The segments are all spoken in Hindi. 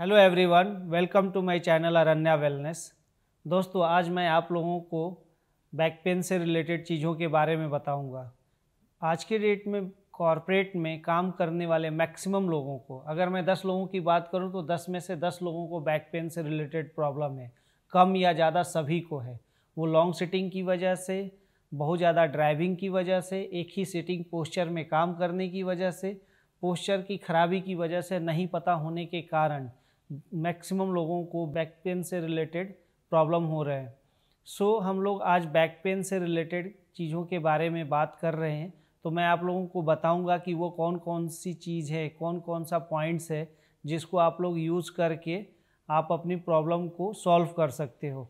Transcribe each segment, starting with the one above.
hello everyone welcome to my channel Aranya wellness दोस्तों आज मैं आप लोगों को बैक पेन से रिलेटेड चीज़ों के बारे में बताऊंगा आज के डेट में कॉरपोरेट में काम करने वाले मैक्सिमम लोगों को अगर मैं दस लोगों की बात करूं तो दस में से दस लोगों को बैक पेन से रिलेटेड प्रॉब्लम है कम या ज़्यादा सभी को है वो लॉन्ग सिटिंग की वजह से बहुत ज़्यादा ड्राइविंग की वजह से एक ही सिटिंग पोस्चर में काम करने की वजह से पोस्चर की खराबी की वजह से नहीं पता होने के कारण मैक्सिमम लोगों को बैक पेन से रिलेटेड प्रॉब्लम हो रहे हैं सो so, हम लोग आज बैक पेन से रिलेटेड चीज़ों के बारे में बात कर रहे हैं तो मैं आप लोगों को बताऊंगा कि वो कौन कौन सी चीज़ है कौन कौन सा पॉइंट्स है जिसको आप लोग यूज़ करके आप अपनी प्रॉब्लम को सॉल्व कर सकते हो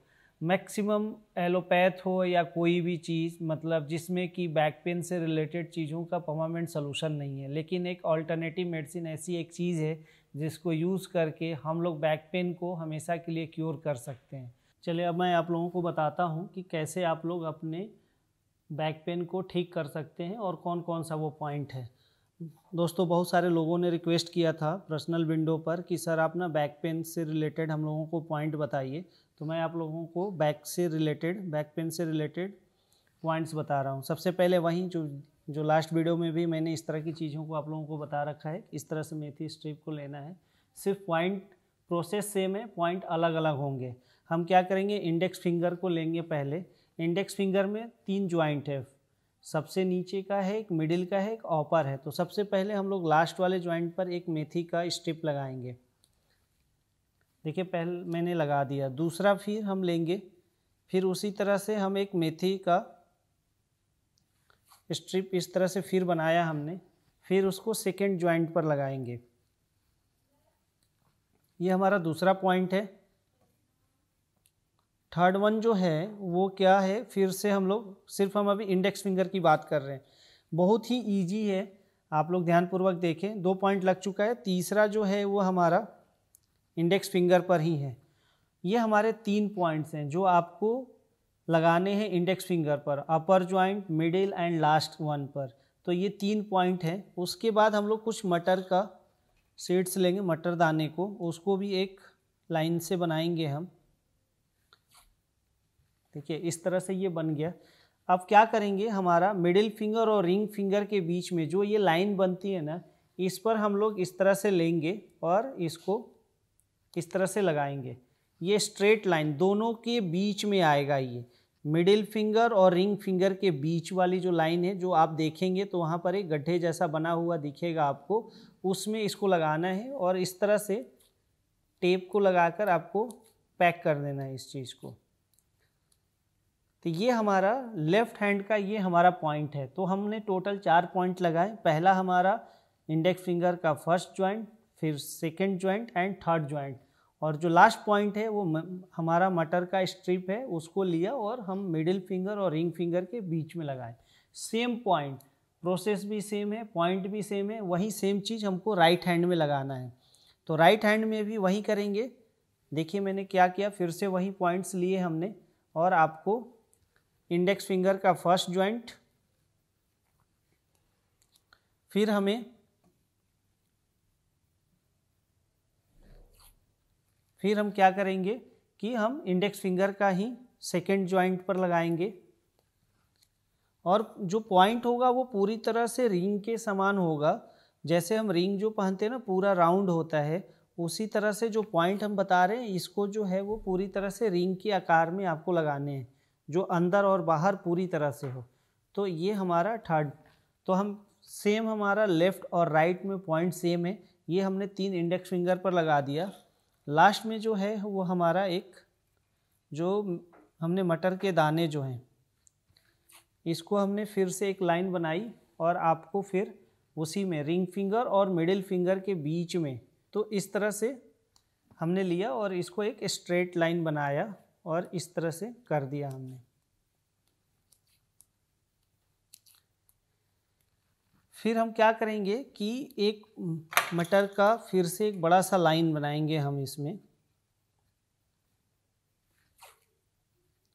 मैक्सिमम एलोपैथ हो या कोई भी चीज़ मतलब जिसमें कि बैक पेन से रिलेटेड चीज़ों का परमानेंट सोलूशन नहीं है लेकिन एक ऑल्टरनेटिव मेडिसिन ऐसी एक चीज़ है जिसको यूज़ करके हम लोग बैक पेन को हमेशा के लिए क्योर कर सकते हैं चलिए अब मैं आप लोगों को बताता हूँ कि कैसे आप लोग अपने बैक पेन को ठीक कर सकते हैं और कौन कौन सा वो पॉइंट है दोस्तों बहुत सारे लोगों ने रिक्वेस्ट किया था पर्सनल विंडो पर कि सर आप ना बैक पेन से रिलेटेड हम लोगों को पॉइंट बताइए तो मैं आप लोगों को बैक से रिलेटेड बैक पेन से रिलेटेड पॉइंट्स बता रहा हूँ सबसे पहले वहीं जो जो लास्ट वीडियो में भी मैंने इस तरह की चीज़ों को आप लोगों को बता रखा है इस तरह से मेथी स्ट्रिप को लेना है सिर्फ पॉइंट प्रोसेस सेम है पॉइंट अलग अलग होंगे हम क्या करेंगे इंडेक्स फिंगर को लेंगे पहले इंडेक्स फिंगर में तीन ज्वाइंट है सबसे नीचे का है एक मिडिल का है एक ऑपर है तो सबसे पहले हम लोग लास्ट वाले ज्वाइंट पर एक मेथी का स्ट्रिप लगाएंगे देखिए पहले मैंने लगा दिया दूसरा फिर हम लेंगे फिर उसी तरह से हम एक मेथी का स्ट्रिप इस तरह से फिर बनाया हमने फिर उसको सेकेंड ज्वाइंट पर लगाएंगे ये हमारा दूसरा पॉइंट है थर्ड वन जो है वो क्या है फिर से हम लोग सिर्फ हम अभी इंडेक्स फिंगर की बात कर रहे हैं बहुत ही इजी है आप लोग ध्यानपूर्वक देखें दो पॉइंट लग चुका है तीसरा जो है वो हमारा इंडेक्स फिंगर पर ही है ये हमारे तीन पॉइंट्स हैं जो आपको लगाने हैं इंडेक्स फिंगर पर upper joint middle and last one पर तो ये तीन पॉइंट हैं उसके बाद हम लोग कुछ मटर का सीड्स लेंगे मटर दाने को उसको भी एक लाइन से बनाएंगे हम देखिए इस तरह से ये बन गया अब क्या करेंगे हमारा मिडिल फिंगर और रिंग फिंगर के बीच में जो ये लाइन बनती है ना इस पर हम लोग इस तरह से लेंगे और इसको इस तरह से लगाएंगे ये स्ट्रेट लाइन दोनों के बीच में आएगा ये मिडिल फिंगर और रिंग फिंगर के बीच वाली जो लाइन है जो आप देखेंगे तो वहाँ पर एक गड्ढे जैसा बना हुआ दिखेगा आपको उसमें इसको लगाना है और इस तरह से टेप को लगाकर आपको पैक कर देना है इस चीज़ को तो ये हमारा लेफ़्ट हैंड का ये हमारा पॉइंट है तो हमने टोटल चार पॉइंट लगाए पहला हमारा इंडेक्स फिंगर का फर्स्ट जॉइंट फिर second joint and third joint और जो लास्ट पॉइंट है वो हमारा मटर का स्ट्रिप है उसको लिया और हम मिडिल फिंगर और रिंग फिंगर के बीच में लगाए सेम पॉइंट प्रोसेस भी सेम है पॉइंट भी सेम है वही सेम चीज़ हमको राइट हैंड में लगाना है तो राइट हैंड में भी वही करेंगे देखिए मैंने क्या किया फिर से वही पॉइंट्स लिए हमने और आपको इंडेक्स फिंगर का फर्स्ट जॉइंट फिर हमें फिर हम क्या करेंगे कि हम इंडेक्स फिंगर का ही सेकेंड ज्वाइंट पर लगाएंगे और जो पॉइंट होगा वो पूरी तरह से रिंग के समान होगा जैसे हम रिंग जो पहनते हैं ना पूरा राउंड होता है उसी तरह से जो पॉइंट हम बता रहे हैं इसको जो है वो पूरी तरह से रिंग के आकार में आपको लगाने हैं जो अंदर और बाहर पूरी तरह से हो तो ये हमारा थर्ड तो हम सेम हमारा लेफ़्ट और राइट में पॉइंट सेम है ये हमने तीन इंडेक्स फिंगर पर लगा दिया लास्ट में जो है वो हमारा एक जो हमने मटर के दाने जो हैं इसको हमने फिर से एक लाइन बनाई और आपको फिर उसी में रिंग फिंगर और मिडिल फिंगर के बीच में तो इस तरह से हमने लिया और इसको एक स्ट्रेट लाइन बनाया और इस तरह से कर दिया हमने फिर हम क्या करेंगे कि एक मटर का फिर से एक बड़ा सा लाइन बनाएंगे हम इसमें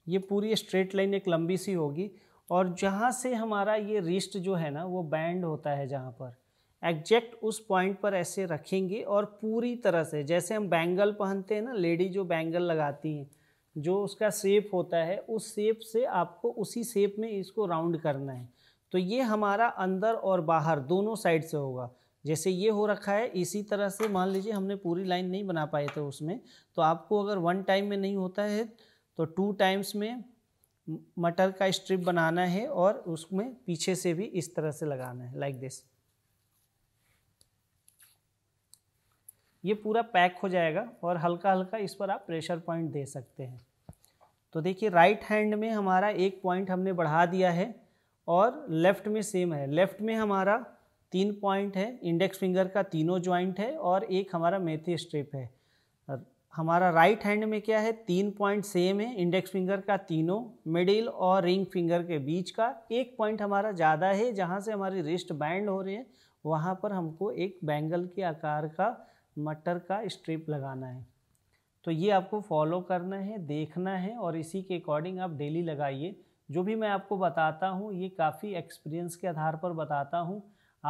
ये पूरी स्ट्रेट लाइन एक लंबी सी होगी और जहाँ से हमारा ये रिस्ट जो है ना वो बैंड होता है जहाँ पर एग्जैक्ट उस पॉइंट पर ऐसे रखेंगे और पूरी तरह से जैसे हम बैंगल पहनते हैं ना लेडी जो बैंगल लगाती हैं जो उसका शेप होता है उस शेप से आपको उसी शेप में इसको राउंड करना है तो ये हमारा अंदर और बाहर दोनों साइड से होगा जैसे ये हो रखा है इसी तरह से मान लीजिए हमने पूरी लाइन नहीं बना पाए थे उसमें तो आपको अगर वन टाइम में नहीं होता है तो टू टाइम्स में मटर का स्ट्रिप बनाना है और उसमें पीछे से भी इस तरह से लगाना है लाइक like दिस ये पूरा पैक हो जाएगा और हल्का हल्का इस पर आप प्रेशर पॉइंट दे सकते हैं तो देखिए राइट हैंड में हमारा एक पॉइंट हमने बढ़ा दिया है और लेफ़्ट में सेम है लेफ़्ट में हमारा तीन पॉइंट है इंडेक्स फिंगर का तीनों ज्वाइंट है और एक हमारा मेथी स्ट्रिप है हमारा राइट right हैंड में क्या है तीन पॉइंट सेम है इंडेक्स फिंगर का तीनों मिडिल और रिंग फिंगर के बीच का एक पॉइंट हमारा ज़्यादा है जहाँ से हमारी रिस्ट बैंड हो रही है वहाँ पर हमको एक बैंगल के आकार का मटर का स्ट्रिप लगाना है तो ये आपको फॉलो करना है देखना है और इसी के अकॉर्डिंग आप डेली लगाइए जो भी मैं आपको बताता हूँ ये काफ़ी एक्सपीरियंस के आधार पर बताता हूँ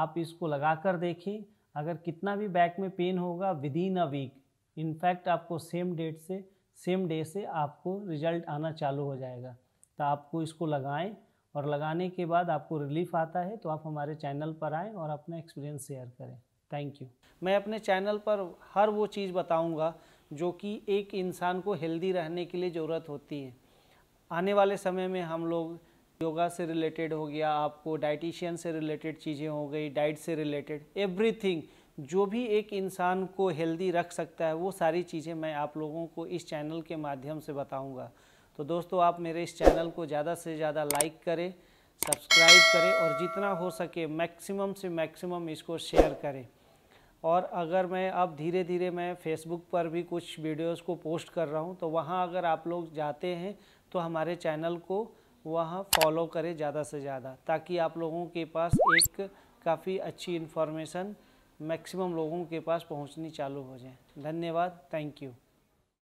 आप इसको लगा कर देखें अगर कितना भी बैक में पेन होगा within a week in fact आपको सेम डेट से सेम डे से आपको रिजल्ट आना चालू हो जाएगा तो आपको इसको लगाएं और लगाने के बाद आपको रिलीफ आता है तो आप हमारे चैनल पर आएँ और अपना एक्सपीरियंस शेयर करें थैंक यू मैं अपने चैनल पर हर वो चीज़ बताऊँगा जो कि एक इंसान को हेल्दी रहने के लिए ज़रूरत होती है आने वाले समय में हम लोग योगा से रिलेटेड हो गया आपको डाइटिशियन से रिलेटेड चीज़ें हो गई डाइट से रिलेटेड एवरीथिंग जो भी एक इंसान को हेल्दी रख सकता है वो सारी चीज़ें मैं आप लोगों को इस चैनल के माध्यम से बताऊंगा तो दोस्तों आप मेरे इस चैनल को ज़्यादा से ज़्यादा लाइक करें सब्सक्राइब करें और जितना हो सके मैक्सिमम से मैक्सिमम इसको शेयर करें और अगर मैं अब धीरे धीरे मैं फेसबुक पर भी कुछ वीडियोस को पोस्ट कर रहा हूँ तो वहाँ अगर आप लोग जाते हैं तो हमारे चैनल को वहाँ फॉलो करें ज़्यादा से ज़्यादा ताकि आप लोगों के पास एक काफ़ी अच्छी इन्फॉर्मेशन मैक्सिमम लोगों के पास पहुँचनी चालू हो जाए धन्यवाद थैंक यू